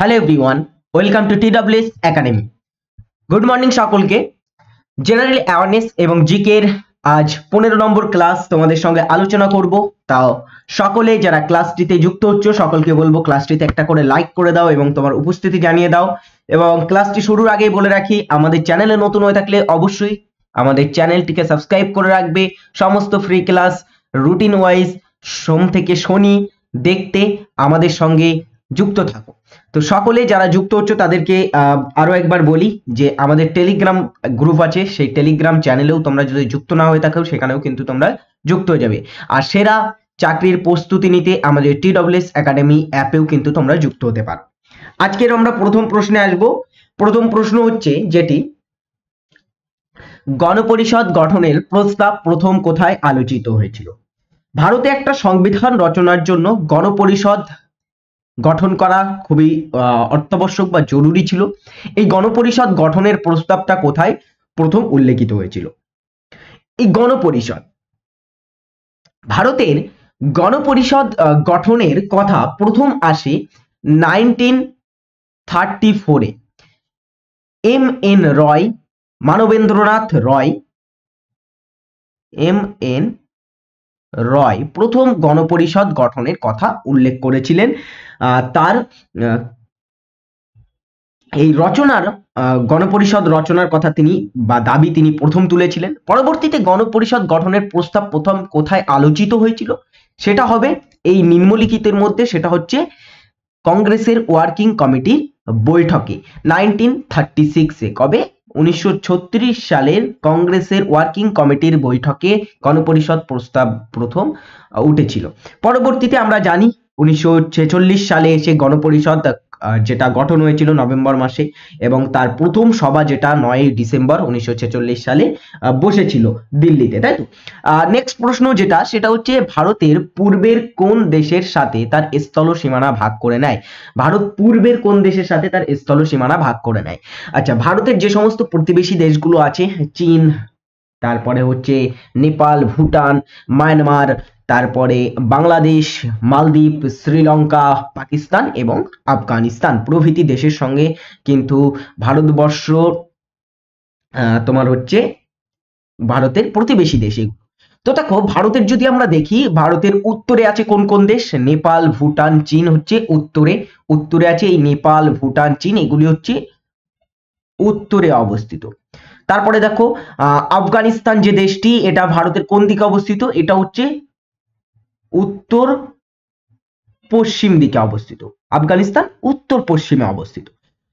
hello everyone welcome to TWS academy good morning সকলকে general awareness এবং জিকের আজ পনেরো নম্বর ক্লাস তোমাদের সঙ্গে আলোচনা করব তাও সকলে যারা ক্লাসটিতে যুক্ত হচ্ছ সকলকে বলবো ক্লাসটিতে একটা করে লাইক করে দাও এবং তোমার উপস্থিতি জানিয়ে দাও এবং ক্লাসটি শুরুর আগেই বলে রাখি আমাদের চ্যানেলে নতুন হয়ে থাকলে অবশ্যই আমাদের চ্যানেলটিকে সাবস্ক্রাইব করে রাখবে সমস্ত ফ্রি ক্লাস রুটিন ওয়াইজ সোম থেকে শনি দেখতে আমাদের সঙ্গে যুক্ত থাকো তো সকলে যারা যুক্ত হচ্ছে তাদেরকে আরও একবার বলি যে আমাদের টেলিগ্রাম গ্রুপ আছে সেই টেলিগ্রাম চ্যানেলেও তোমরা যদি যুক্ত না হয়ে থাকো সেখানেও কিন্তু তোমরা যুক্ত হয়ে যাবে আর সেরা চাকরির প্রস্তুতি নিতে আমাদের টি ডব্লিউএস একাডেমি অ্যাপেও কিন্তু তোমরা যুক্ত হতে পারো আজকের আমরা প্রথম প্রশ্নে আসবো প্রথম প্রশ্ন হচ্ছে যেটি গণপরিষদ গঠনের প্রস্তাব প্রথম কোথায় আলোচিত হয়েছিল ভারতে একটা সংবিধান রচনার জন্য গণপরিষদ গঠন করা খুবই অত্যাবশ্যক বা জরুরি ছিল এই গণপরিষদ গঠনের প্রস্তাবটা কোথায় প্রথম উল্লেখিত হয়েছিল এই গণপরিষদ ভারতের গণপরিষদ গঠনের কথা প্রথম আসে নাইনটিন থার্টি ফোরে M N Roy Manabendranath Roy M N Roy প্রথম গণপরিষদ গঠনের কথা উল্লেখ করেছিলেন তার এই রচনার গণপরিষদ রচনার কথা তিনি বা দাবি তিনি প্রথম তুলেছিলেন পরবর্তীতে গণপরিষদ গঠনের প্রস্তাব প্রথম কোথায় আলোচিত হয়েছিল সেটা হবে এই নিম্নলিখিতের মধ্যে সেটা হচ্ছে কংগ্রেসের ওয়ার্কিং কমিটির বৈঠকে নাইনটিন থার্টি সিক্সে কবে উনিশশো সালের কংগ্রেসের ওয়ার্কিং কমিটির বৈঠকে গণপরিষদ প্রস্তাব প্রথম উঠেছিল পরবর্তীতে আমরা জানি উনিশশো সালে এসে গণপরিষদ যেটা গঠন হয়েছিল নভেম্বর মাসে এবং তার প্রথম সভা যেটা নয় ডিসেম্বর উনিশশো সালে বসেছিল দিল্লিতে তাই তো নেক্সট প্রশ্ন যেটা সেটা হচ্ছে ভারতের পূর্বের কোন দেশের সাথে তার স্থল সীমানা ভাগ করে নেয় ভারত পূর্বের কোন দেশের সাথে তার স্থল সীমানা ভাগ করে নেয় আচ্ছা ভারতের যে সমস্ত প্রতিবেশী দেশগুলো আছে চীন তারপরে হচ্ছে নেপাল ভুটান মায়ানমার তারপরে বাংলাদেশ মালদ্বীপ শ্রীলঙ্কা পাকিস্তান এবং আফগানিস্তান প্রভৃতি দেশের সঙ্গে কিন্তু ভারতবর্ষ তোমার হচ্ছে ভারতের প্রতিবেশী দেশ তো দেখো ভারতের যদি আমরা দেখি ভারতের উত্তরে আছে কোন কোন দেশ নেপাল ভুটান চীন হচ্ছে উত্তরে উত্তরে আছে এই নেপাল ভুটান চীন এগুলি হচ্ছে উত্তরে অবস্থিত তারপরে দেখো আফগানিস্তান যে দেশটি এটা ভারতের কোন দিকে অবস্থিত এটা হচ্ছে উত্তর পশ্চিম দিকে অবস্থিত আফগানিস্তান উত্তর পশ্চিমে অবস্থিত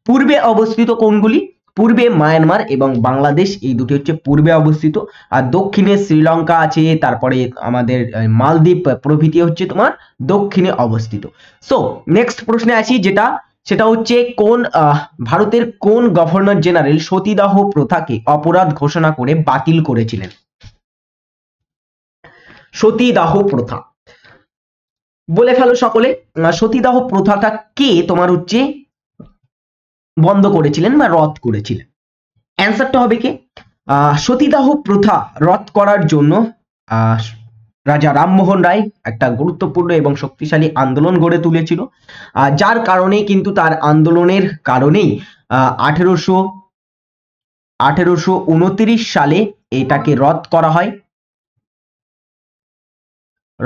পূর্বে অবস্থিত কোনগুলি পূর্বে মায়ানমার এবং বাংলাদেশ এই দুটি হচ্ছে পূর্বে অবস্থিত আর দক্ষিণে শ্রীলঙ্কা আছে তারপরে আমাদের মালদ্বীপ প্রভৃতি হচ্ছে তোমার দক্ষিণে অবস্থিত সো নেক্সট প্রশ্নে আসি যেটা সেটা হচ্ছে কোন ভারতের কোন গভর্নর জেনারেল সতীদাহ প্রথাকে অপরাধ ঘোষণা করে বাতিল করেছিলেন সতীদাহ প্রথা বলে ফেলো সকলে সতীদাহ প্রথাটা কে তোমার হচ্ছে বন্ধ করেছিলেন বা রদ করেছিলেন অ্যান্সারটা হবে কে সতীদাহ প্রথা রদ করার জন্য রাজা রামমোহন রায় একটা গুরুত্বপূর্ণ এবং শক্তিশালী আন্দোলন গড়ে তুলেছিল যার কারণে কিন্তু তার আন্দোলনের কারণেই আঠেরোশো আঠেরোশো উনত্রিশ সালে এটাকে রদ করা হয়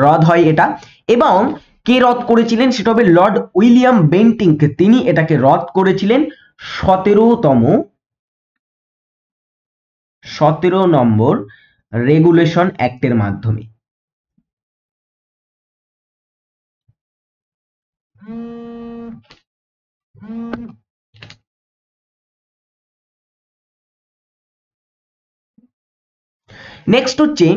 রদ হয় এটা এবং কে রদ করেছিলেন সেটা হবে লর্ড উইলিয়াম বেন্টিংকে তিনি এটাকে রদ করেছিলেন সতেরোতম সতেরো নম্বর রেগুলেশন অ্যাক্টের মাধ্যমে নেক্সট হচ্ছে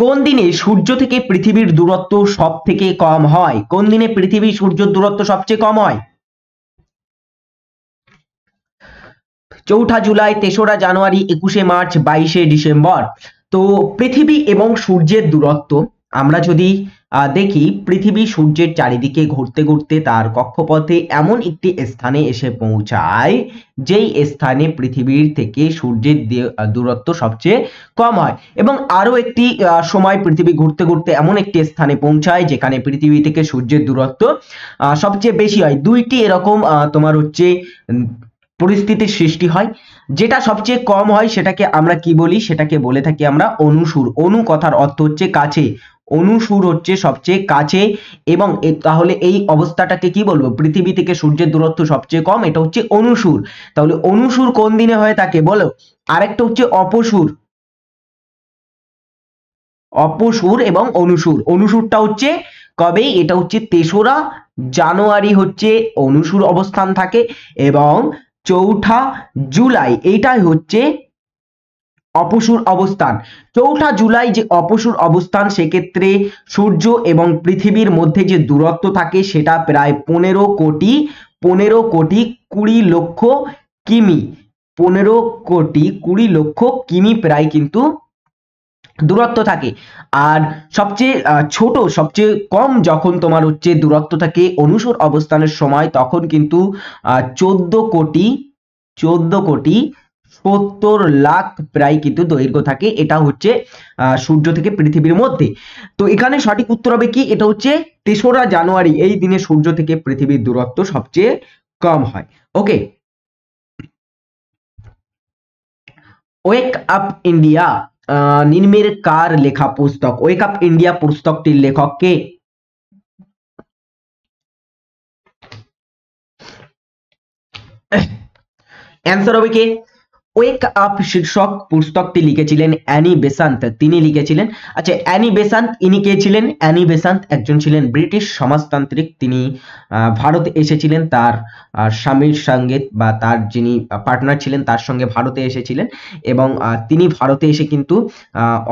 কোন দিনে সূর্য থেকে পৃথিবীর দূরত্ব সব থেকে কম হয় কোন দিনে পৃথিবী সূর্যের দূরত্ব সবচেয়ে কম হয় চৌঠা জুলাই তেসরা জানুয়ারি একুশে মার্চ বাইশে ডিসেম্বর তো পৃথিবী এবং সূর্যের দূরত্ব আমরা যদি দেখি পৃথিবী সূর্যের চারিদিকে ঘুরতে ঘুরতে তার কক্ষপথে এমন একটি স্থানে এসে পৌঁছায় যেই স্থানে পৃথিবীর থেকে সূর্যের দূরত্ব সবচেয়ে কম হয় এবং আরও একটি সময় পৃথিবী ঘুরতে ঘুরতে এমন একটি স্থানে পৌঁছায় যেখানে পৃথিবী থেকে সূর্যের দূরত্ব সবচেয়ে বেশি হয় দুইটি এরকম তোমার হচ্ছে পরিস্থিতির সৃষ্টি হয় যেটা সবচেয়ে কম হয় সেটাকে আমরা কি বলি সেটাকে বলে থাকি আমরা অনুসুর অনু কথার অর্থ হচ্ছে কাছে অনুসুর হচ্ছে সবচেয়ে কাছে এবং তাহলে এই অবস্থাটাকে কি বলবো পৃথিবী থেকে সূর্যের দূরত্ব সবচেয়ে কম এটা হচ্ছে অনুসুর তাহলে অনুসুর কোন দিনে হয়ে থাকে বলো আরেকটা হচ্ছে অপসুর অপসুর এবং অনুসুর অনুসুরটা হচ্ছে কবে এটা হচ্ছে তেসরা জানুয়ারি হচ্ছে অনুসুর অবস্থান থাকে এবং চৌঠা জুলাই এইটাই হচ্ছে অপসুর অবস্থান চৌঠা জুলাই যে অপসুর অবস্থান সেক্ষেত্রে সূর্য এবং পৃথিবীর মধ্যে যে দূরত্ব থাকে সেটা প্রায় পনেরো কোটি পনেরো কোটি কুড়ি লক্ষ কিমি পনেরো কোটি কুড়ি লক্ষ কিমি প্রায় কিন্তু দূরত্ব থাকে আর সবচেয়ে ছোট সবচেয়ে কম যখন তোমার হচ্ছে দূরত্ব থাকে অনুসর অবস্থানের সময় তখন কিন্তু চোদ্দ কোটি চোদ্দ কোটি সত্তর লাখ প্রায় কিন্তু দৈর্ঘ্য থাকে এটা হচ্ছে সূর্য থেকে পৃথিবীর মধ্যে তো এখানে সঠিক উত্তর হবে কি এটা হচ্ছে তেসরা জানুয়ারি এই দিনে সূর্য থেকে পৃথিবীর দূরত্ব সবচেয়ে কম হয় ওকে ওয়েক আপ ইন্ডিয়া নির্মের কার লেখা পুস্তক ওয়েক আপ ইন্ডিয়া পুস্তকটির লেখক কে অ্যান্সার হবে কে ওয়েক আপ শীর্ষক পুস্তকটি লিখেছিলেন অ্যানি বেসান্ত তিনি লিখেছিলেন আচ্ছা অ্যানি বেসান্ত ইনি কে ছিলেন অ্যানি বেসান্ত একজন ছিলেন ব্রিটিশ সমাজতান্ত্রিক তিনি ভারতে এসেছিলেন তার স্বামীর সঙ্গে বা তার যিনি পার্টনার ছিলেন তার সঙ্গে ভারতে এসেছিলেন এবং তিনি ভারতে এসে কিন্তু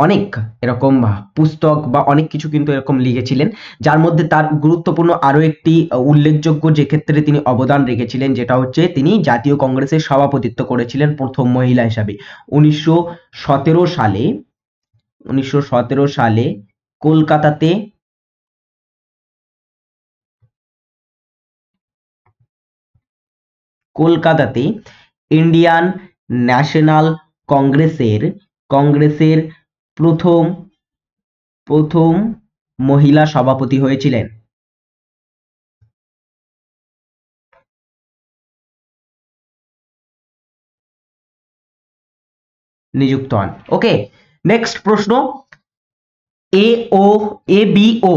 অনেক এরকম পুস্তক বা অনেক কিছু কিন্তু এরকম লিখেছিলেন যার মধ্যে তার গুরুত্বপূর্ণ আরও একটি উল্লেখযোগ্য যে ক্ষেত্রে তিনি অবদান রেখেছিলেন যেটা হচ্ছে তিনি জাতীয় কংগ্রেসের সভাপতিত্ব করেছিলেন প্রথম মহিলা হিসাবে উনিশশো সালে উনিশশো সালে কলকাতাতে কলকাতাতে ইন্ডিয়ান ন্যাশনাল কংগ্রেসের কংগ্রেসের প্রথম প্রথম মহিলা সভাপতি হয়েছিলেন নিযুক্ত হন ওকে নেক্সট প্রশ্ন এ ও এ বি ও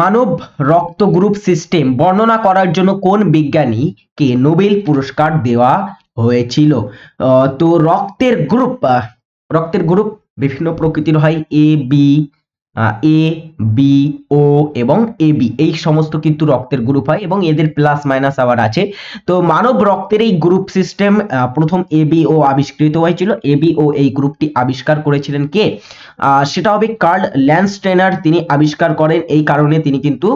মানব রক্ত গ্রুপ সিস্টেম বর্ণনা করার জন্য কোন বিজ্ঞানীকে নোবেল পুরস্কার দেওয়া হয়েছিল তো রক্তের গ্রুপ রক্তের গ্রুপ বিভিন্ন প্রকৃতির হয় এ বি এ বি ও এবং এ বি এই সমস্ত কিন্তু রক্তের গ্রুপ হয় এবং এদের প্লাস মাইনাস আবার আছে তো মানব রক্তের এই গ্রুপ সিস্টেম প্রথম এ বি ও আবিষ্কৃত হয়েছিল এ বি ও এই গ্রুপটি আবিষ্কার করেছিলেন কে সেটা হবে কার্ল ল্যান্সট্রেনার তিনি আবিষ্কার করেন এই কারণে তিনি কিন্তু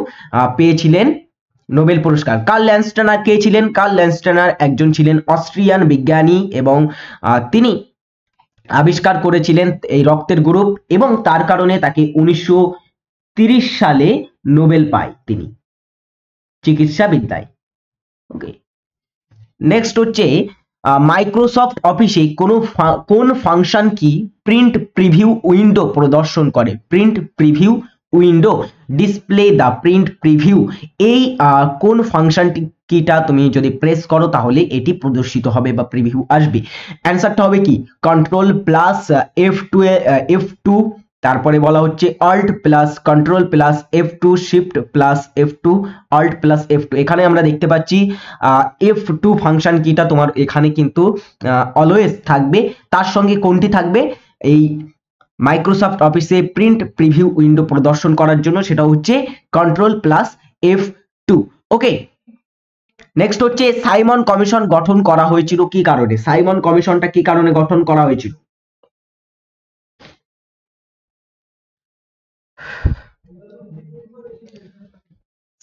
পেয়েছিলেন নোবেল পুরস্কার কার্ল ল্যান্সট্রেনার কে ছিলেন কার্ল ল্যান্সট্রেনার একজন ছিলেন অস্ট্রিয়ান বিজ্ঞানী এবং তিনি আবিষ্কার করেছিলেন এই রক্তের গ্রুপ এবং তার কারণে তাকে উনিশশো সালে নোবেল পায় তিনি চিকিৎসা বিদ্যায় ওকে নেক্সট হচ্ছে মাইক্রোসফট অফিসে কোন কোন ফাংশন কি প্রিন্ট প্রিভিউ উইন্ডো প্রদর্শন করে print preview window display the print preview এই কোন ফাংশনটি কিটা তুমি যদি প্রেস করো তাহলে এটি প্রদর্শিত হবে বা প্রিভিউ আসবে অ্যান্সারটা হবে কি control plus F two F two তারপরে বলা হচ্ছে alt plus control plus F two shift plus F two alt plus F two এখানে আমরা দেখতে পাচ্ছি এফ টু ফাংশন কিটা তোমার এখানে কিন্তু অলওয়েজ থাকবে তার সঙ্গে কোনটি থাকবে এই মাইক্রোসফট অফিসে প্রিন্ট প্রিভিউ উইন্ডো প্রদর্শন করার জন্য সেটা হচ্ছে control plus F two okay next হচ্ছে সাইমন কমিশন গঠন করা হয়েছিল কি কারণে সাইমন কমিশনটা কি কারণে গঠন করা হয়েছিল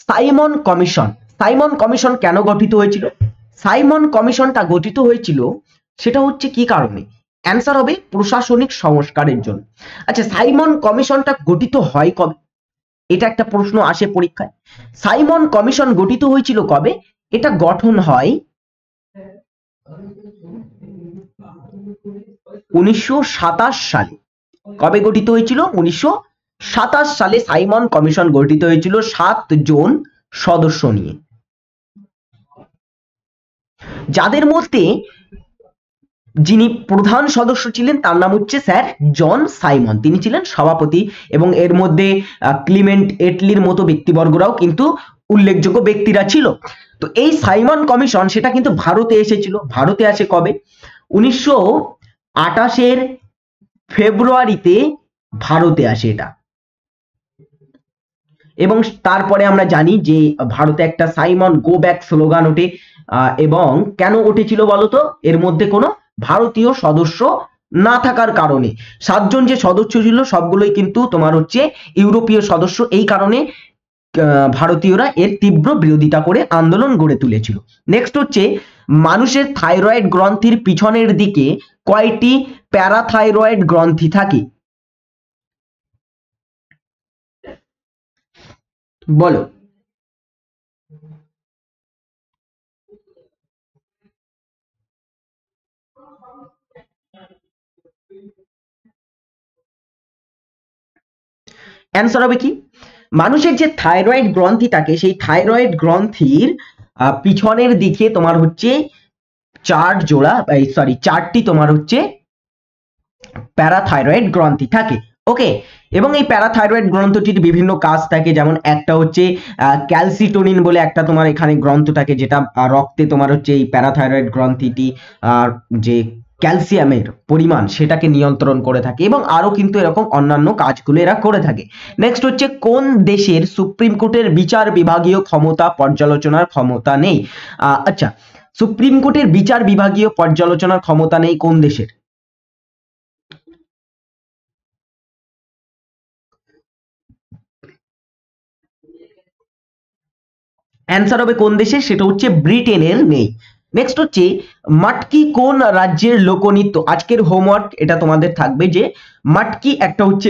সাইমন কমিশন সাইমন কমিশন কেন গঠিত হয়েছিল সাইমন কমিশনটা গঠিত হয়েছিল সেটা হচ্ছে কি কারণে অ্যান্সার হবে প্রশাসনিক সংস্কারের জন্য আচ্ছা সাইমন কমিশনটা গঠিত হয় কবে এটা একটা প্রশ্ন আসে পরীক্ষায় সাইমন কমিশন গঠিত হয়েছিল কবে এটা গঠন হয় উনিশশো সালে কবে গঠিত হয়েছিল উনিশশো সালে সাইমন কমিশন গঠিত হয়েছিল সাত জন সদস্য নিয়ে যাদের মধ্যে যিনি প্রধান সদস্য ছিলেন তার নাম হচ্ছে স্যার জন সাইমন তিনি ছিলেন সভাপতি এবং এর মধ্যে ক্লিমেন্ট এটলির মতো ব্যক্তিবর্গরাও কিন্তু উল্লেখযোগ্য ব্যক্তিরা ছিল তো এই সাইমন কমিশন সেটা কিন্তু ভারতে এসেছিল ভারতে আসে কবে উনিশশো আটাশের ফেব্রুয়ারিতে ভারতে আসে এটা এবং তারপরে আমরা জানি যে ভারতে একটা সাইমন গো ব্যাক স্লোগান ওঠে এবং কেন উঠেছিল বলতো এর মধ্যে কোনো ভারতীয় সদস্য না থাকার কারণে সাতজন যে সদস্য ছিল সবগুলোই কিন্তু তোমার হচ্ছে ইউরোপীয় সদস্য এই কারণে ভারতীয়রা এর তীব্র বিরোধিতা করে আন্দোলন গড়ে তুলেছিল নেক্সট হচ্ছে মানুষের থাইরয়েড গ্রন্থির পিছনের দিকে কয়টি প্যারাথাইরয়েড গ্রন্থি থাকে বলো অ্যান্সার হবে কি মানুষের যে থাইরয়েড গ্রন্থি থাকে সেই থাইরয়েড গ্রন্থির পিছনের দিকে তোমার হচ্ছে চার জোড়া সরি চারটি তোমার হচ্ছে প্যারাথাইরয়েড গ্রন্থি থাকে ওকে এবং এই প্যারাথাইরয়েড গ্রন্থটির বিভিন্ন কাজ থাকে যেমন একটা হচ্ছে ক্যালসিটোনিন বলে একটা তোমার এখানে গ্রন্থ থাকে যেটা রক্তে তোমার হচ্ছে এই প্যারাথাইরয়েড গ্রন্থিটি আর যে ক্যালসিয়ামের পরিমাণ সেটাকে নিয়ন্ত্রণ করে থাকে এবং আরও কিন্তু এরকম অন্যান্য কাজগুলো এরা করে থাকে নেক্সট হচ্ছে কোন দেশের সুপ্রিম কোর্টের বিচার বিভাগীয় ক্ষমতা পর্যালোচনার ক্ষমতা নেই আচ্ছা সুপ্রিম কোর্টের বিচার বিভাগীয় পর্যালোচনার ক্ষমতা নেই কোন দেশের অ্যান্সার হবে কোন দেশে সেটা হচ্ছে ব্রিটেনের নেই নেক্সট হচ্ছে মাটকি কোন রাজ্যের লোকনৃত্য আজকের হোমওয়ার্ক এটা তোমাদের থাকবে যে মাটকি একটা হচ্ছে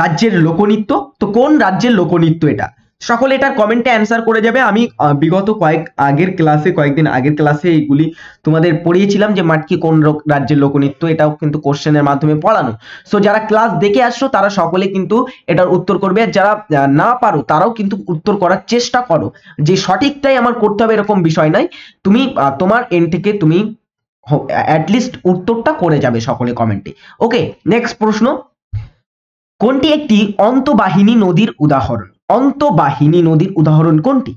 রাজ্যের লোকনৃত্য তো কোন রাজ্যের লোকনৃত্য এটা সকলে এটার কমেন্টে অ্যান্সার করে যাবে আমি বিগত কয়েক আগের ক্লাসে কয়েকদিন আগের ক্লাসে এইগুলি তোমাদের পড়িয়েছিলাম যে মাটকি কোন রাজ্যের লোকনৃত্য এটাও কিন্তু কোশ্চেনের মাধ্যমে পড়ানো সো যারা ক্লাস দেখে আসছো তারা সকলে কিন্তু এটার উত্তর করবে আর যারা না পারো তারাও কিন্তু উত্তর করার চেষ্টা করো যে সঠিকটাই আমার করতে হবে এরকম বিষয় নাই তুমি তোমার এন থেকে তুমি অ্যাটলিস্ট উত্তরটা করে যাবে সকলে কমেন্টে ওকে নেক্সট প্রশ্ন কোনটি একটি অন্তবাহিনী নদীর উদাহরণ অন্তবাহিনী নদীর উদাহরণ কোনটি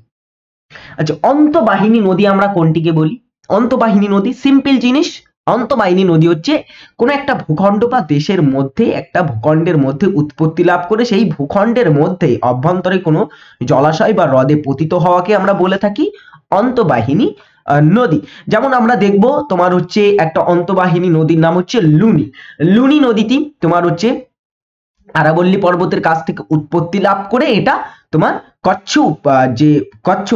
আচ্ছা অন্তবাহিনী নদী আমরা কোনটিকে বলি অন্তবাহিনী নদী সিম্পল জিনিস অন্তবাহিনী নদী হচ্ছে কোন একটা ভূখণ্ড বা দেশের মধ্যে একটা ভূখণ্ডের মধ্যে উৎপত্তি লাভ করে সেই ভূখণ্ডের মধ্যে অভ্যন্তরে কোনো জলাশয় বা হ্রদে পতিত হওয়াকে আমরা বলে থাকি অন্তবাহিনী নদী যেমন আমরা দেখব তোমার হচ্ছে একটা অন্তবাহিনী নদীর নাম হচ্ছে লুনি লুনি নদীটি তোমার হচ্ছে আরাবল্লী পর্বতের কাছ থেকে উৎপত্তি লাভ করে এটা তোমার কচ্ছ যে কচ্ছ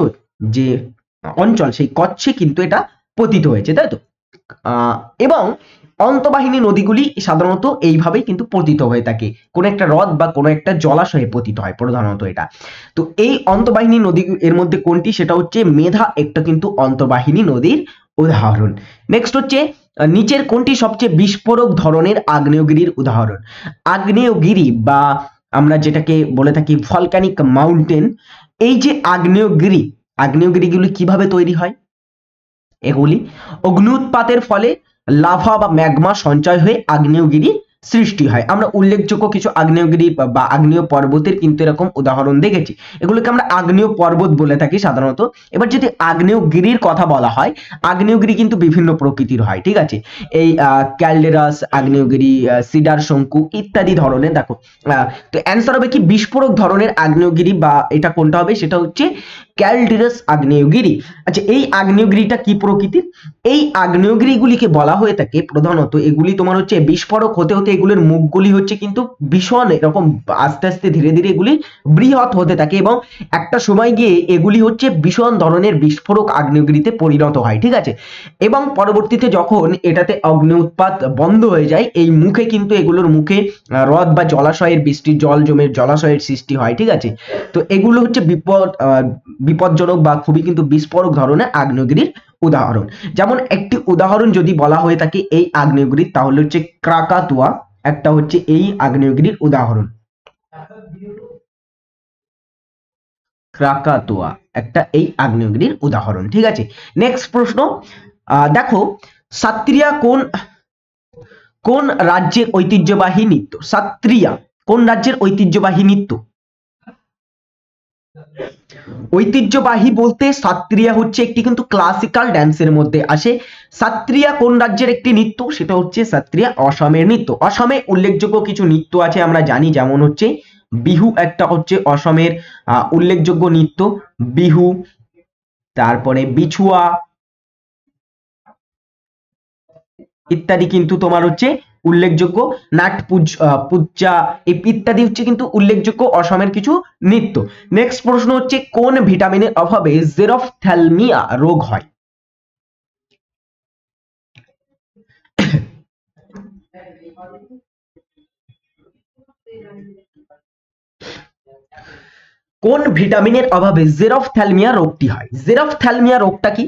যে অঞ্চল সেই কচ্ছে কিন্তু এটা পতিত হয়েছে তাই তো এবং অন্তবাহিনী নদীগুলি সাধারণত এইভাবেই কিন্তু পতিত হয়ে থাকে কোন একটা হ্রদ বা কোনো একটা জলাশয়ে পতিত হয় প্রধানত এটা তো এই অন্তবাহিনী নদী এর মধ্যে কোনটি সেটা হচ্ছে মেধা একটা কিন্তু অন্তবাহিনী নদীর উদাহরণ নেক্সট হচ্ছে নিচের কোনটি সবচেয়ে বিস্ফোরক ধরনের আগ্নেয়গিরির উদাহরণ আগ্নেয়গিরি বা আমরা যেটাকে বলে থাকি ভলকানিক মাউন্টেন এই যে আগ্নেয়গিরি আগ্নেয়গিরিগুলি কিভাবে তৈরি হয় এগুলি উৎপাতের ফলে লাভা বা ম্যাগমা সঞ্চয় হয়ে আগ্নেয়গিরি সৃষ্টি হয় আমরা উল্লেখযোগ্য কিছু আগ্নেয়গিরি বা আগ্নেয় পর্বতের কিন্তু এরকম উদাহরণ দেখেছি এগুলোকে আমরা আগ্নেয় পর্বত বলে থাকি সাধারণত এবার যদি আগ্নেয়গিরির কথা বলা হয় আগ্নেয়গিরি কিন্তু বিভিন্ন প্রকৃতির হয় ঠিক আছে এই ক্যালডেরাস আগ্নেয়গিরি সিডার শঙ্কু ইত্যাদি ধরনের দেখো তো অ্যান্সার হবে কি বিস্ফোরক ধরনের আগ্নেয়গিরি বা এটা কোনটা হবে সেটা হচ্ছে ক্যালডিরাস আগ্নেয়গিরি আচ্ছা এই আগ্নেয়গিরিটা কি প্রকৃতির এই আগ্নেয়গিরিগুলিকে বলা হয়ে থাকে প্রধানত এগুলি তোমার হচ্ছে বিস্ফোরক হতে হতে এগুলির মুখগুলি হচ্ছে কিন্তু ভীষণ এরকম আস্তে আস্তে ধীরে ধীরে এগুলি বৃহৎ হতে থাকে এবং একটা সময় গিয়ে এগুলি হচ্ছে ভীষণ ধরনের বিস্ফোরক আগ্নেয়গিরিতে পরিণত হয় ঠিক আছে এবং পরবর্তীতে যখন এটাতে অগ্নি উৎপাত বন্ধ হয়ে যায় এই মুখে কিন্তু এগুলোর মুখে হ্রদ বা জলাশয়ের বৃষ্টির জল জমের জলাশয়ের সৃষ্টি হয় ঠিক আছে তো এগুলো হচ্ছে বিপদ বিপজ্জনক বা খুবই কিন্তু বিস্ফোরক ধরনের আগ্নেয়গিরির উদাহরণ যেমন একটি উদাহরণ যদি বলা হয়ে থাকে এই আগ্নেয়গিরির তাহলে হচ্ছে ক্রাকাতুয়া একটা হচ্ছে এই আগ্নেয়গিরির উদাহরণ ক্রাকাতুয়া একটা এই আগ্নেয়গিরির উদাহরণ ঠিক আছে নেক্সট প্রশ্ন দেখো সাত্রিয়া কোন কোন রাজ্যের ঐতিহ্যবাহী নৃত্য সাত্রিয়া কোন রাজ্যের ঐতিহ্যবাহী নৃত্য ঐতিহ্যবাহী বলতে সাত্রিয়া হচ্ছে একটি কিন্তু ক্লাসিক্যাল ড্যান্সের মধ্যে আসে সাত্রিয়া কোন রাজ্যের একটি নৃত্য সেটা হচ্ছে সাত্রিয়া অসমের নৃত্য অসমে উল্লেখযোগ্য কিছু নৃত্য আছে আমরা জানি যেমন হচ্ছে বিহু একটা হচ্ছে অসমের উল্লেখযোগ্য নৃত্য বিহু তারপরে বিছুয়া ইত্যাদি কিন্তু তোমার হচ্ছে উল্লেখযোগ্য নাট পূজা ইত্যাদি হচ্ছে কিন্তু উল্লেখযোগ্য অসমের কিছু নৃত্য নেক্সট প্রশ্ন হচ্ছে কোন ভিটামিনের অভাবে জেরফথ্যালমিয়া রোগ হয় কোন ভিটামিনের অভাবে জেরফথ্যালমিয়া রোগটি হয় জেরফথ্যালমিয়া রোগটা কি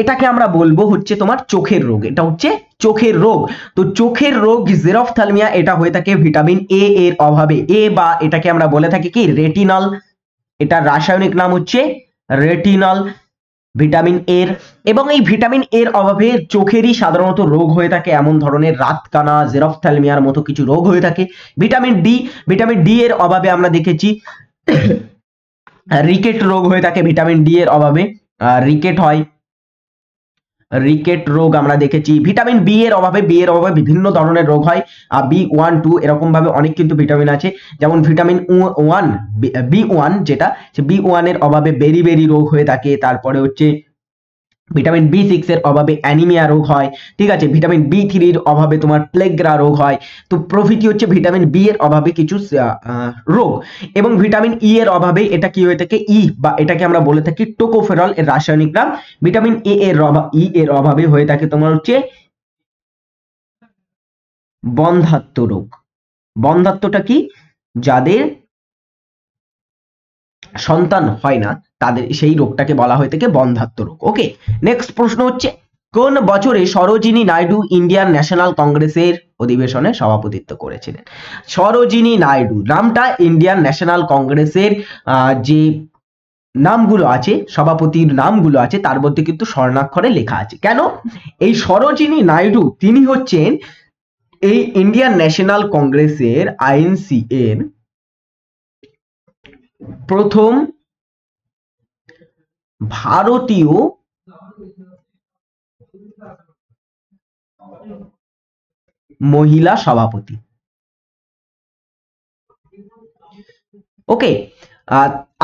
এটাকে আমরা বলবো হচ্ছে তোমার চোখের রোগ এটা হচ্ছে চোখের রোগ তো চোখের রোগ জেরফথালমিয়া এটা হয়ে থাকে ভিটামিন এ এর অভাবে এ বা এটাকে আমরা বলে থাকি কি রেটিনল এটার রাসায়নিক নাম হচ্ছে রেটিনল ভিটামিন এর এবং এই ভিটামিন এর অভাবে চোখেরই সাধারণত রোগ হয়ে থাকে এমন ধরনের রাতকানা জেরফথ্যালমিয়ার মতো কিছু রোগ হয়ে থাকে ভিটামিন ডি ভিটামিন ডি এর অভাবে আমরা দেখেছি রিকেট রোগ হয়ে থাকে ভিটামিন ডি এর অভাবে রিকেট হয় রিকেট রোগ আমরা দেখেছি ভিটামিন বি এর অভাবে বি এর অভাবে বিভিন্ন ধরনের রোগ হয় আর বি ওয়ান টু এরকম ভাবে অনেক কিন্তু ভিটামিন আছে যেমন ভিটামিন ওয়ান বি ওয়ান যেটা বি ওয়ান এর অভাবে বেরি বেরি রোগ হয়ে থাকে তারপরে হচ্ছে ভিটামিন বি সিক্স এর অভাবে অ্যানিমিয়া রোগ হয় ঠিক আছে ভিটামিন বি থ্রির অভাবে তোমার প্লেগ্রা রোগ হয় তো প্রভৃতি হচ্ছে ভিটামিন বি এর অভাবে কিছু রোগ এবং ভিটামিন ই e এর অভাবে এটা কি হয়ে থাকে ই e বা এটাকে আমরা বলে থাকি টোকোফেরল এর রাসায়নিক নাম ভিটামিন এ এর ই e এর অভাবে হয়ে থাকে তোমার হচ্ছে বন্ধাত্ম রোগ বন্ধাত্মটা কি যাদের সন্তান হয় না তাদের সেই রোগটাকে বলা হয়ে থাকে বন্ধাত্ম রোগ ওকে নেক্সট প্রশ্ন হচ্ছে কোন বছরে সরোজিনী নাইডু ইন্ডিয়ান ন্যাশনাল কংগ্রেসের অধিবেশনে সভাপতিত্ব করেছিলেন সরোজিনী নাইডু নামটা ইন্ডিয়ান ন্যাশনাল কংগ্রেসের যে নামগুলো আছে সভাপতির নামগুলো আছে তার মধ্যে কিন্তু স্বর্ণাক্ষরে লেখা আছে কেন এই সরোজিনী নাইডু তিনি হচ্ছেন এই ইন্ডিয়ান ন্যাশনাল কংগ্রেসের আইএনসি এর প্রথম ভারতীয় মহিলা সভাপতি ওকে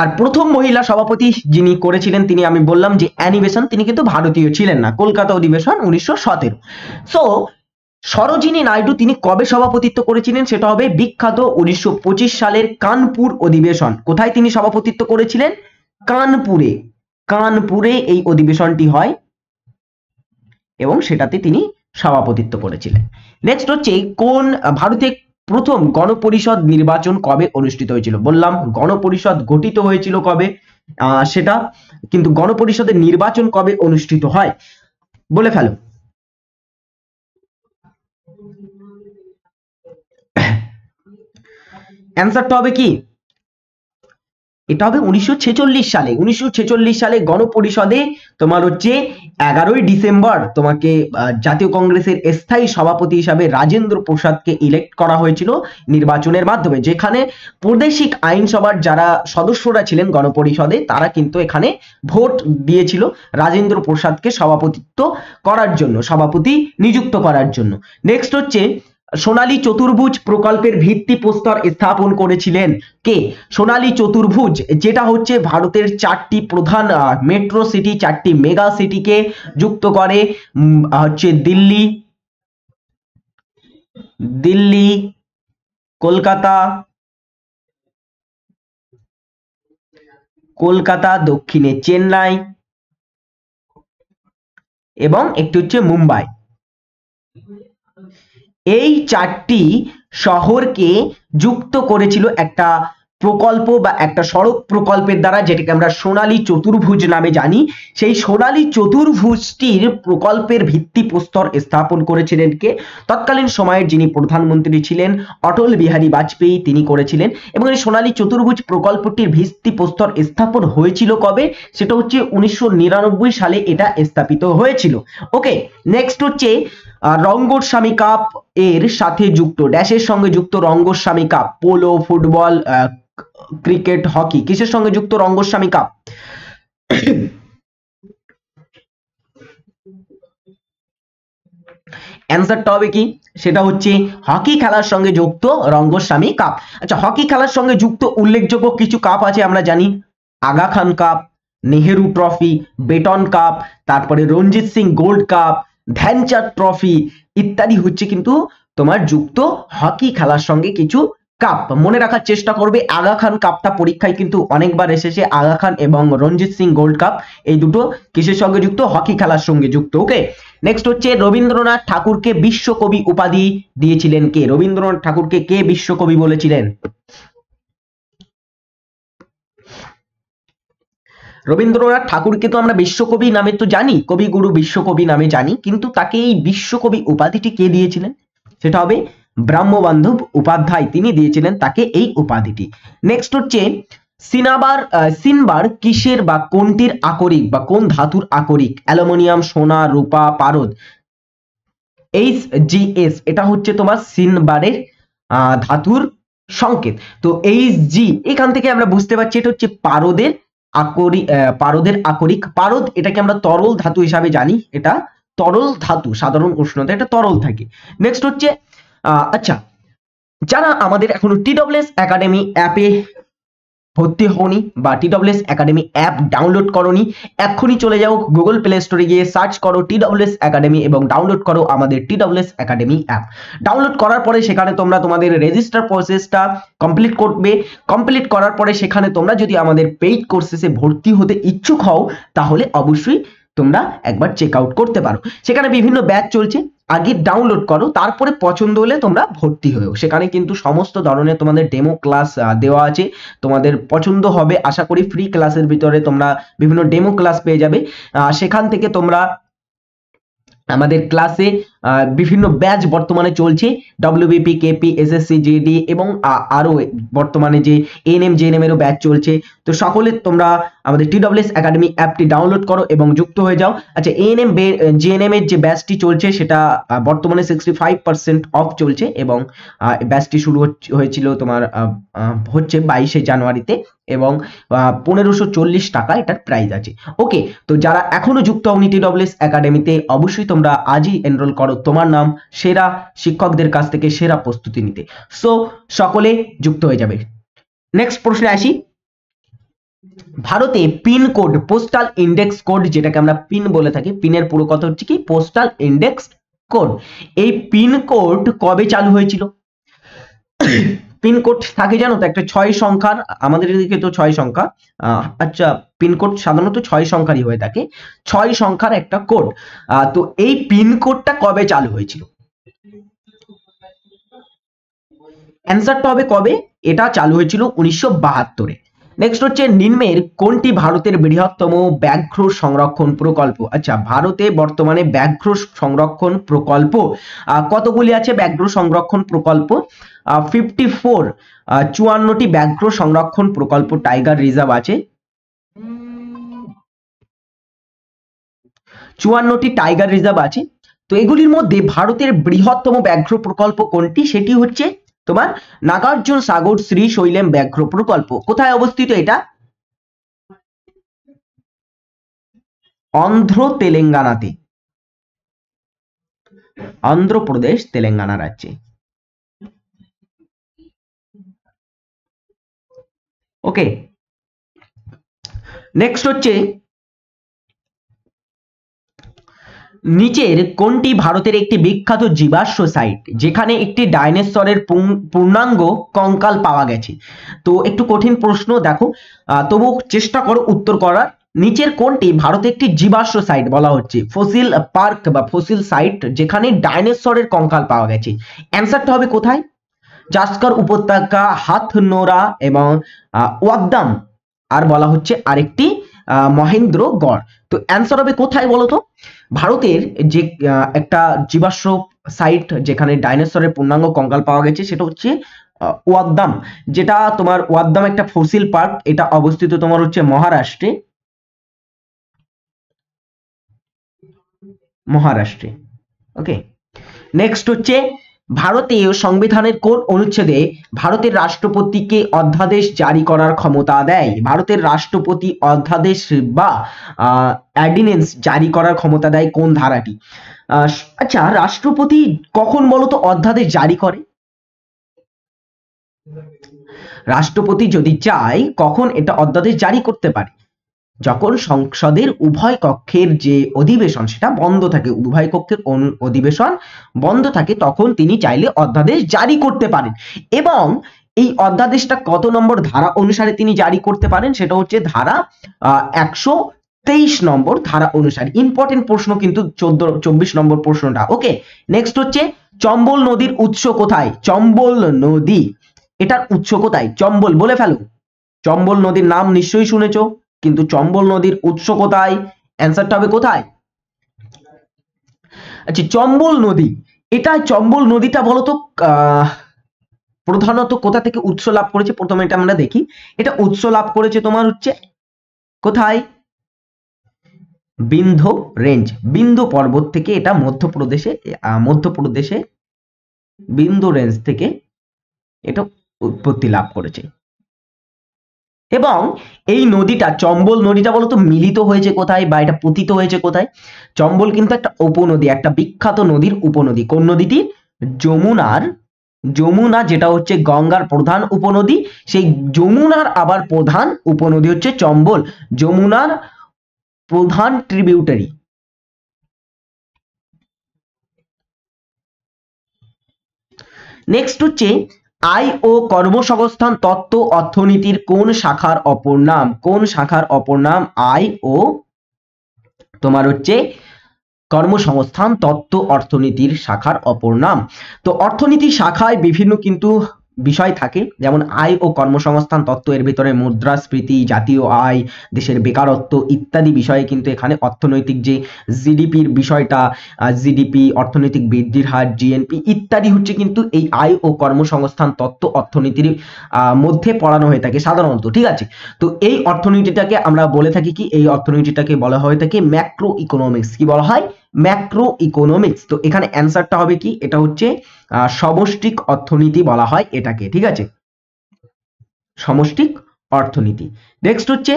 আর প্রথম মহিলা সভাপতি যিনি করেছিলেন তিনি আমি বললাম যে অ্যানিবেশন তিনি কিন্তু ভারতীয় ছিলেন না কলকাতা অধিবেশন উনিশশো সতেরো সো সরোজিনী নাইডু তিনি কবে সভাপতিত্ব করেছিলেন সেটা হবে বিখ্যাত উনিশশো সালের কানপুর অধিবেশন কোথায় তিনি সভাপতিত্ব করেছিলেন কানপুরে কানপুরে এই অধিবেশনটি হয় এবং সেটাতে তিনি সভাপতিত্ব করেছিলেন নেক্সট হচ্ছে কোন ভারতে প্রথম গণপরিষদ নির্বাচন কবে অনুষ্ঠিত হয়েছিল বললাম গণপরিষদ গঠিত হয়েছিল কবে সেটা কিন্তু গণপরিষদের নির্বাচন কবে অনুষ্ঠিত হয় বলে ফেলো অ্যান্সারটা হবে কি এটা হবে উনিশশো সালে উনিশশো সালে গণপরিষদে তোমার হচ্ছে এগারোই ডিসেম্বর তোমাকে জাতীয় কংগ্রেসের স্থায়ী সভাপতি হিসাবে রাজেন্দ্র প্রসাদকে ইলেক্ট করা হয়েছিল নির্বাচনের মাধ্যমে যেখানে প্রাদেশিক আইনসভার যারা সদস্যরা ছিলেন গণপরিষদে তারা কিন্তু এখানে ভোট দিয়েছিল রাজেন্দ্র প্রসাদকে সভাপতিত্ব করার জন্য সভাপতি নিযুক্ত করার জন্য নেক্সট হচ্ছে সোনালী চতুর্ভুজ প্রকল্পের ভিত্তিপ্রস্তর স্থাপন করেছিলেন কে সোনালী চতুর্ভুজ যেটা হচ্ছে ভারতের চারটি প্রধান মেট্রো সিটি চারটি মেগা সিটিকে যুক্ত করে হচ্ছে দিল্লি দিল্লি কলকাতা কলকাতা দক্ষিণে চেন্নাই এবং একটি হচ্ছে মুম্বাই এই চারটি শহরকে যুক্ত করেছিল একটা প্রকল্প বা একটা সড়ক প্রকল্পের দ্বারা যেটাকে আমরা সোনালী চতুর্ভুজ নামে জানি সেই সোনালী চতুর্ভুজটির প্রকল্পের ভিত্তি প্রস্তর স্থাপন করেছিলেন কে তৎকালীন সময়ের যিনি প্রধানমন্ত্রী ছিলেন অটল বিহারী বাজপেয়ী তিনি করেছিলেন এবং এই সোনালী চতুর্ভুজ প্রকল্পটির ভিত্তি প্রস্তর স্থাপন হয়েছিল কবে সেটা হচ্ছে উনিশশো সালে এটা স্থাপিত হয়েছিল ওকে নেক্সট হচ্ছে রঙ্গোস্বামী কাপ এর সাথে যুক্ত ড্যাশের সঙ্গে যুক্ত Rangaswami cup polo football cricket hockey কিসের সঙ্গে যুক্ত রঙ্গোস্বামী কাপ অ্যান্সারটা হবে কি সেটা হচ্ছে হকি খেলার সঙ্গে যুক্ত রঙ্গস্বামী কাপ আচ্ছা হকি খেলার সঙ্গে যুক্ত উল্লেখযোগ্য কিছু কাপ আছে আমরা জানি Aga Khan cup Nehru trophy Beighton cup তারপরে Ranjit Singh gold cup Dhyanchand trophy ইত্যাদি হচ্ছে কিন্তু তোমার যুক্ত হকি খেলার সঙ্গে কিছু কাপ মনে রাখার চেষ্টা করবে আগা খান কাপটা পরীক্ষায় কিন্তু অনেকবার এসেছে আগা খান এবং রঞ্জিত সিং গোল্ড কাপ এই দুটো কিসের সঙ্গে যুক্ত হকি খেলার সঙ্গে যুক্ত ওকে নেক্সট হচ্ছে রবীন্দ্রনাথ ঠাকুরকে বিশ্বকবি উপাধি দিয়েছিলেন কে রবীন্দ্রনাথ ঠাকুরকে কে বিশ্বকবি বলেছিলেন রবীন্দ্রনাথ ঠাকুরকে তো আমরা বিশ্বকবি নামে তো জানি কবিগুরু বিশ্বকবি নামে জানি কিন্তু তাকে এই বিশ্বকবি উপাধিটি কে দিয়েছিলেন সেটা হবে ব্রাহ্মবান্ধব উপাধ্যায় তিনি দিয়েছিলেন তাকে এই উপাধিটি নেক্সট হচ্ছে সিনাবার সিনবার কিসের বা কোনটির আকরিক বা কোন ধাতুর আকরিক অ্যালুমিনিয়াম সোনা রূপা পারদ এইচ জি এস এটা হচ্ছে তোমার সিনবারের ধাতুর সংকেত তো এইচ জি এখান থেকে আমরা বুঝতে পারছি এটা হচ্ছে পারদের আকরিক পারদের আকরিক পারদ এটাকে আমরা তরল ধাতু হিসাবে জানি এটা তরল ধাতু সাধারণ উষ্ণতা এটা তরল থাকে নেক্সট হচ্ছে আচ্ছা যারা আমাদের এখনো টিডব্লিউএস একাডেমি অ্যাপে ভর্তি হওনি বা টিডব্লিউএস একাডেমি অ্যাপ ডাউনলোড করনি এক্ষুনি চলে যাও গুগল প্লে স্টোরে গিয়ে সার্চ করো টিডব্লিউএস একাডেমি এবং ডাউনলোড করো আমাদের টিডব্লিউএস একাডেমি অ্যাপ ডাউনলোড করার পরে সেখানে তোমরা তোমাদের রেজিস্টার প্রসেসটা কমপ্লিট করবে কমপ্লিট করার পরে সেখানে তোমরা যদি আমাদের পেইড কোর্সেসে ভর্তি হতে ইচ্ছুক হও তাহলে অবশ্যই তোমরা একবার চেক আউট করতে পারো সেখানে বিভিন্ন ব্যাচ চলছে আগে ডাউনলোড করো তারপরে পছন্দ হলে তোমরা ভর্তি হয়েও সেখানে কিন্তু সমস্ত ধরনের তোমাদের ডেমো ক্লাস দেওয়া আছে তোমাদের পছন্দ হবে আশা করি ফ্রি ক্লাসের ভিতরে তোমরা বিভিন্ন ডেমো ক্লাস পেয়ে যাবে সেখান থেকে তোমরা আমাদের ক্লাসে বিভিন্ন ব্যাচ বর্তমানে চলছে ডব্লিউবিপি কেপি এসএসসি জিডি এবং আরও বর্তমানে যে এন এম জেএনএম এরও ব্যাচ চলছে তো সকলে তোমরা আমাদের এস একাডেমি অ্যাপটি ডাউনলোড করো এবং যুক্ত হয়ে যাও আচ্ছা এম জেএনএম এর যে ব্যাচটি চলছে সেটা বর্তমানে সিক্সটি ফাইভ পার্সেন্ট অফ চলছে এবং ব্যাচটি শুরু হয়েছিল তোমার হচ্ছে বাইশে জানুয়ারিতে এবং পনেরোশো চল্লিশ টাকা এটার প্রাইস আছে ওকে তো যারা এখনো যুক্ত নিটি টিডব্লিউএস একাডেমিতে অবশ্যই তোমরা আজই এনরোল করো তোমার নাম সেরা শিক্ষকদের কাছ থেকে সেরা প্রস্তুতি নিতে সো সকলে যুক্ত হয়ে যাবে নেক্সট প্রশ্নে আসি ভারতে pin code postal index code যেটাকে আমরা পিন বলে থাকি পিনের পুরো কথা হচ্ছে কি পোস্টাল ইন্ডেক্স কোড এই পিন কোড কবে চালু হয়েছিল পিনকোড থাকে জানো তো একটা ছয় সংখ্যার আমাদের এদিকে তো ছয় সংখ্যা আচ্ছা পিনকোড সাধারণত ছয় সংখ্যারই হয়ে থাকে ছয় সংখ্যার একটা কোড তো এই পিনকোডটা কবে চালু হয়েছিল অ্যান্সারটা হবে কবে এটা চালু হয়েছিল উনিশশো বাহাত্তরে নেক্সট হচ্ছে নিম্নের কোনটি ভারতের বৃহত্তম ব্যাঘ্র সংরক্ষণ প্রকল্প আচ্ছা ভারতে বর্তমানে ব্যাঘ্র সংরক্ষণ প্রকল্প কতগুলি আছে ব্যাঘ্র সংরক্ষণ প্রকল্প ফিফটি ফোর চুয়ান্নটি ব্যাঘ্র সংরক্ষণ প্রকল্প টাইগার রিজার্ভ আছে চুয়ান্নটি টাইগার রিজার্ভ আছে তো এগুলির মধ্যে ভারতের বৃহত্তম ব্যাঘ্র প্রকল্প কোনটি সেটি হচ্ছে তোমার নাগার্জুন সাগর শ্রী শৈলেম ব্যাঘ্র প্রকল্প কোথায় অবস্থিত এটা অন্ধ্র তেলেঙ্গানাতে অন্ধ্রপ্রদেশ তেলেঙ্গানা রাজ্যে ওকে নেক্সট হচ্ছে নিচের কোনটি ভারতের একটি বিখ্যাত জীবাশ্ম সাইট যেখানে একটি ডাইনোসরের পূর্ণাঙ্গ কঙ্কাল পাওয়া গেছে তো একটু কঠিন প্রশ্ন দেখো তবু চেষ্টা করো উত্তর করার নিচের কোনটি ভারতে একটি জীবাশ্ম সাইট বলা হচ্ছে ফসিল পার্ক বা ফসিল সাইট যেখানে ডাইনোসরের কঙ্কাল পাওয়া গেছে অ্যান্সারটা হবে কোথায় জাস্কর উপত্যকা হাতনোরা এবং ওয়াকদাম আর বলা হচ্ছে আরেকটি মহেন্দ্রগড় তো অ্যান্সার হবে কোথায় বলো তো ভারতের যে একটা জীবাশ্ম সাইট যেখানে ডাইনোসরের পূর্ণাঙ্গ কঙ্কাল পাওয়া গেছে সেটা হচ্ছে ওয়াদ্দাম যেটা তোমার ওয়াদ্দাম একটা ফসিল পার্ক এটা অবস্থিত তোমার হচ্ছে মহারাষ্ট্রে মহারাষ্ট্রে ওকে নেক্সট হচ্ছে ভারতীয় সংবিধানের কোন অনুচ্ছেদে ভারতের রাষ্ট্রপতিকে অধ্যাদেশ জারি করার ক্ষমতা দেয় ভারতের রাষ্ট্রপতি অধ্যাদেশ বা অ্যাডিনেন্স জারি করার ক্ষমতা দেয় কোন ধারাটি আচ্ছা রাষ্ট্রপতি কখন বলতো অধ্যাদেশ জারি করে রাষ্ট্রপতি যদি চায় কখন এটা অধ্যাদেশ জারি করতে পারে যখন সংসদের উভয় কক্ষের যে অধিবেশন সেটা বন্ধ থাকে উভয় কক্ষের অধিবেশন বন্ধ থাকে তখন তিনি চাইলে অধ্যাদেশ জারি করতে পারেন এবং এই অধ্যাদেশটা কত নম্বর ধারা অনুসারে তিনি জারি করতে পারেন সেটা হচ্ছে ধারা একশো তেইশ নম্বর ধারা অনুসারে ইম্পর্টেন্ট প্রশ্ন কিন্তু চোদ্দ চব্বিশ নম্বর প্রশ্নটা ওকে নেক্সট হচ্ছে চম্বল নদীর উৎস কোথায় চম্বল নদী এটার উৎস কোথায় চম্বল বলে ফেলো চম্বল নদীর নাম নিশ্চয়ই শুনেছ কিন্তু চম্বল নদীর উৎস কোথায় অ্যান্সারটা হবে কোথায় আচ্ছা চম্বল নদী এটা চম্বল নদীটা বলতো প্রধানত কোথা থেকে উৎস লাভ করেছে প্রথমে এটা আমরা দেখি এটা উৎস লাভ করেছে তোমার হচ্ছে কোথায় বিন্ধ রেঞ্জ বিন্ধ পর্বত থেকে এটা মধ্যপ্রদেশে মধ্যপ্রদেশে বিন্দু রেঞ্জ থেকে এটা উৎপত্তি লাভ করেছে এবং এই নদীটা চম্বল নদীটা বলতো মিলিত হয়েছে কোথায় বা এটা পতিত হয়েছে কোথায় চম্বল কিন্তু একটা উপনদী একটা বিখ্যাত নদীর উপনদী কোন নদীটি যমুনার যমুনা যেটা হচ্ছে গঙ্গার প্রধান উপনদী সেই যমুনার আবার প্রধান উপনদী হচ্ছে চম্বল যমুনার প্রধান ট্রিবিউটারি নেক্সট হচ্ছে আই ও কর্মসংস্থান তত্ত্ব অর্থনীতির কোন শাখার অপর নাম কোন শাখার অপর নাম আই ও তোমার হচ্ছে কর্মসংস্থান তত্ত্ব অর্থনীতির শাখার অপর নাম তো অর্থনীতি শাখায় বিভিন্ন কিন্তু বিষয় থাকে যেমন আয় ও কর্মসংস্থান তত্ত্ব এর ভিতরে মুদ্রাস্ফীতি জাতীয় আয় দেশের বেকারত্ব ইত্যাদি বিষয়ে কিন্তু এখানে অর্থনৈতিক যে জিডিপির বিষয়টা জিডিপি অর্থনৈতিক বৃদ্ধির হার জিএনপি ইত্যাদি হচ্ছে কিন্তু এই আয় ও কর্মসংস্থান তত্ত্ব অর্থনীতির মধ্যে পড়ানো হয়ে থাকে সাধারণত ঠিক আছে তো এই অর্থনীতিটাকে আমরা বলে থাকি কি এই অর্থনীতিটাকে বলা হয়ে থাকে ম্যাক্রো ইকোনমিক্স কি বলা হয় ম্যাক্রো ইকোনমিক্স তো এখানে অ্যান্সারটা হবে কি এটা হচ্ছে সমষ্টিক অর্থনীতি বলা হয় এটাকে ঠিক আছে সমষ্টিক অর্থনীতি নেক্সট হচ্ছে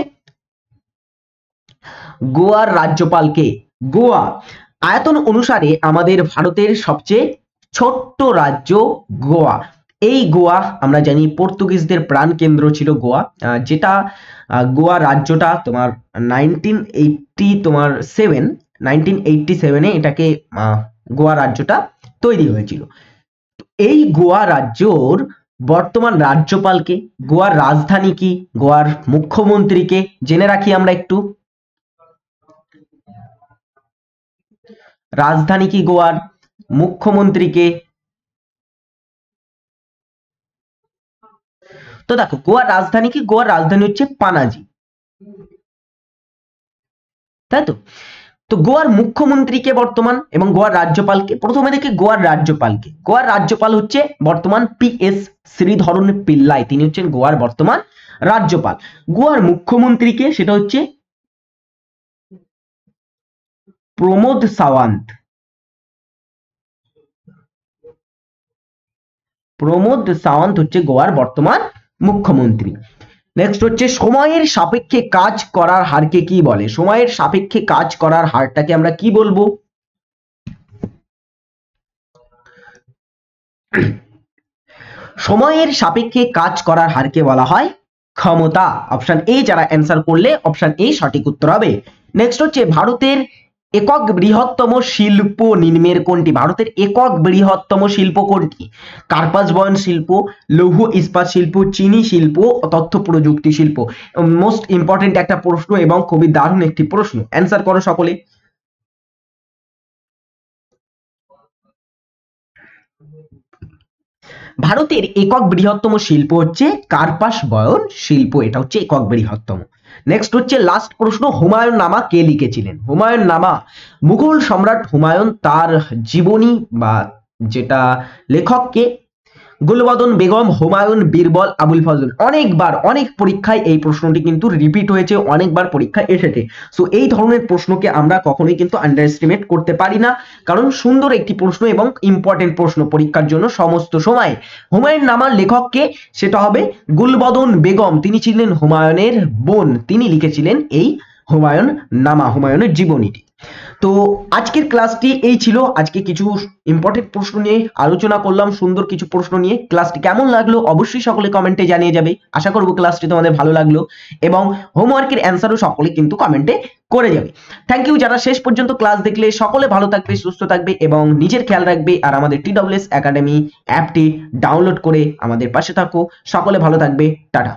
গোয়ার রাজ্যপালকে গোয়া আয়তন অনুসারে আমাদের ভারতের সবচেয়ে ছোট্ট রাজ্য গোয়া এই গোয়া আমরা জানি পর্তুগিজদের প্রাণ কেন্দ্র ছিল গোয়া যেটা গোয়া রাজ্যটা তোমার নাইনটিন এইটটি তোমার সেভেন নাইনটিন এইটটি এটাকে গোয়া রাজ্যটা তৈরি হয়েছিল এই গোয়া রাজ্যর বর্তমান রাজ্যপালকে গোয়ার রাজধানী কি গোয়ার মুখ্যমন্ত্রীকে জেনে রাখি আমরা একটু রাজধানী কি গোয়ার মুখ্যমন্ত্রীকে তো দেখো গোয়ার রাজধানী কি গোয়ার রাজধানী হচ্ছে পানাজি তাই তো তো গোয়ার মুখ্যমন্ত্রীকে বর্তমান এবং গোয়ার রাজ্যপালকে প্রথমে দেখি গোয়ার রাজ্যপালকে গোয়ার রাজ্যপাল হচ্ছে বর্তমান পি এস শ্রীধরন পিল্লাই তিনি হচ্ছেন গোয়ার বর্তমান রাজ্যপাল গোয়ার মুখ্যমন্ত্রীকে সেটা হচ্ছে প্রমোদ সাওয়ান্ত প্রমোদ সাওয়ান্ত হচ্ছে গোয়ার বর্তমান মুখ্যমন্ত্রী নেক্সট হচ্ছে সময়ের সাপেক্ষে কাজ করার হারকে কি বলে সময়ের সাপেক্ষে কাজ করার হারটাকে আমরা কি বলবো সময়ের সাপেক্ষে কাজ করার হারকে বলা হয় ক্ষমতা অপশন এ যারা অ্যান্সার করলে অপশন এ সঠিক উত্তর হবে নেক্সট হচ্ছে ভারতের একক বৃহত্তম শিল্প নিম্নের কোনটি ভারতের একক বৃহত্তম শিল্প কোনটি কার্পাস বয়ন শিল্প লৌহ ইস্পাত শিল্প চিনি শিল্প তথ্য প্রযুক্তি শিল্প মোস্ট ইম্পর্টেন্ট একটা প্রশ্ন এবং খুবই দারুণ একটি প্রশ্ন অ্যান্সার করো সকলে ভারতের একক বৃহত্তম শিল্প হচ্ছে কার্পাস বয়ন শিল্প এটা হচ্ছে একক বৃহত্তম নেক্সট হচ্ছে লাস্ট প্রশ্ন হুমায়ুন নামা কে লিখেছিলেন হুমায়ুন নামা মুঘল সম্রাট হুমায়ুন তার জীবনী বা যেটা লেখককে গুলবদন বেগম হুমায়ুন বীরবল আবুল ফজল অনেকবার অনেক পরীক্ষায় এই প্রশ্নটি কিন্তু রিপিট হয়েছে অনেকবার পরীক্ষায় এসেছে সো এই ধরনের প্রশ্নকে আমরা কখনোই কিন্তু আন্ডার এস্টিমেট করতে পারি না কারণ সুন্দর একটি প্রশ্ন এবং ইম্পর্টেন্ট প্রশ্ন পরীক্ষার জন্য সমস্ত সময় হুমায়ুন নামার লেখককে সেটা হবে গুলবদন বেগম তিনি ছিলেন হুমায়ুনের বোন তিনি লিখেছিলেন এই হুমায়ুন নামা হুমায়ুনের জীবনীটি তো আজকের ক্লাসটি এই ছিল আজকে কিছু ইম্পর্টেন্ট প্রশ্ন নিয়ে আলোচনা করলাম সুন্দর কিছু প্রশ্ন নিয়ে ক্লাসটি কেমন লাগলো অবশ্যই সকলে কমেন্টে জানিয়ে যাবে আশা করব ক্লাসটি তোমাদের ভালো লাগলো এবং হোমওয়ার্কের অ্যান্সারও সকলে কিন্তু কমেন্টে করে যাবে থ্যাংক ইউ যারা শেষ পর্যন্ত ক্লাস দেখলে সকলে ভালো থাকবে সুস্থ থাকবে এবং নিজের খেয়াল রাখবে আর আমাদের টিডব্লিউএস একাডেমি অ্যাপটি ডাউনলোড করে আমাদের পাশে থাকো সকলে ভালো থাকবে টাটা